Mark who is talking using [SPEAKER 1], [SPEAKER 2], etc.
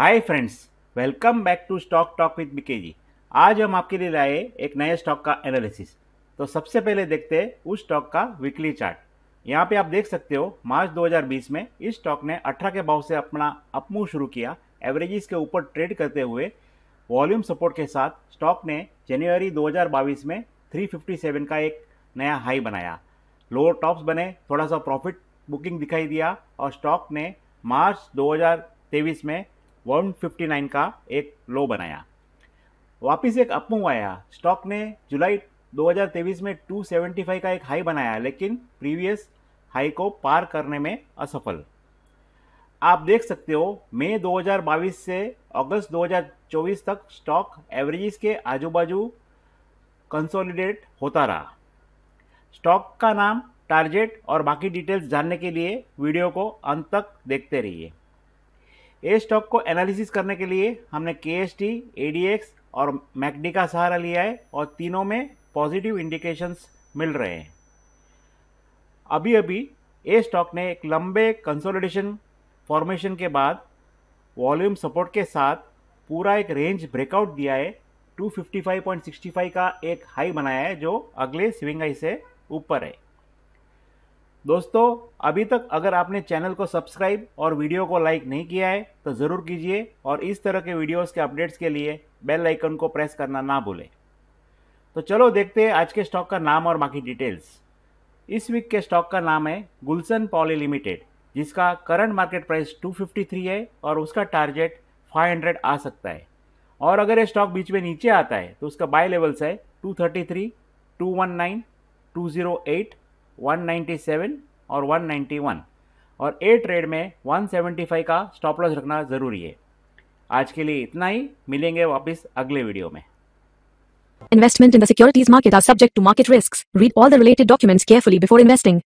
[SPEAKER 1] hi friends welcome back to stock talk with G आज हम आपके लिए लाए एक नए स्टॉक का एनालिसिस तो सबसे पहले देखते हैं उस स्टॉक का वीकली चार्ट यहाँ पे आप देख सकते हो मार्च 2020 में इस स्टॉक ने 18 के भाव से अपना अपमूव शुरू किया एवरेजेस के ऊपर ट्रेड करते हुए वॉल्यूम सपोर्ट के साथ स्टॉक ने जनवरी दो में थ्री का एक नया हाई बनाया लोअर टॉप्स बने थोड़ा सा प्रॉफिट बुकिंग दिखाई दिया और स्टॉक ने मार्च तेईस में 159 का एक लो बनाया वापस एक अपमूव आया स्टॉक ने जुलाई 2023 में 275 का एक हाई बनाया लेकिन प्रीवियस हाई को पार करने में असफल आप देख सकते हो मई 2022 से अगस्त 2024 तक स्टॉक एवरेजेस के आजू बाजू कंसोलिडेट होता रहा स्टॉक का नाम टारगेट और बाकी डिटेल्स जानने के लिए वीडियो को अंत तक देखते रहिए ए स्टॉक को एनालिसिस करने के लिए हमने K S T A D X और मैकडी का सहारा लिया है और तीनों में पॉजिटिव इंडिकेशंस मिल रहे हैं अभी अभी ए स्टॉक ने एक लंबे कंसोलिडेशन फॉर्मेशन के बाद वॉल्यूम सपोर्ट के साथ पूरा एक रेंज ब्रेकआउट दिया है 255.65 का एक हाई बनाया है जो अगले स्विंग हाई से ऊपर है दोस्तों अभी तक अगर आपने चैनल को सब्सक्राइब और वीडियो को लाइक नहीं किया है तो ज़रूर कीजिए और इस तरह के वीडियोस के अपडेट्स के लिए बेल आइकन को प्रेस करना ना भूलें तो चलो देखते हैं आज के स्टॉक का नाम और बाकी डिटेल्स इस वीक के स्टॉक का नाम है गुलसन पॉली लिमिटेड जिसका करंट मार्केट प्राइस 253 है और उसका टारगेट 500 आ सकता है और अगर ये स्टॉक बीच में नीचे आता है तो उसका बाय लेवल्स है 233, 219, 208 197 और 191 और ए ट्रेड में 175 का स्टॉप लॉस रखना जरूरी है आज के लिए इतना ही मिलेंगे वापस अगले वीडियो में investment in the securities market are subject to market risk read all the related documents carefully before investing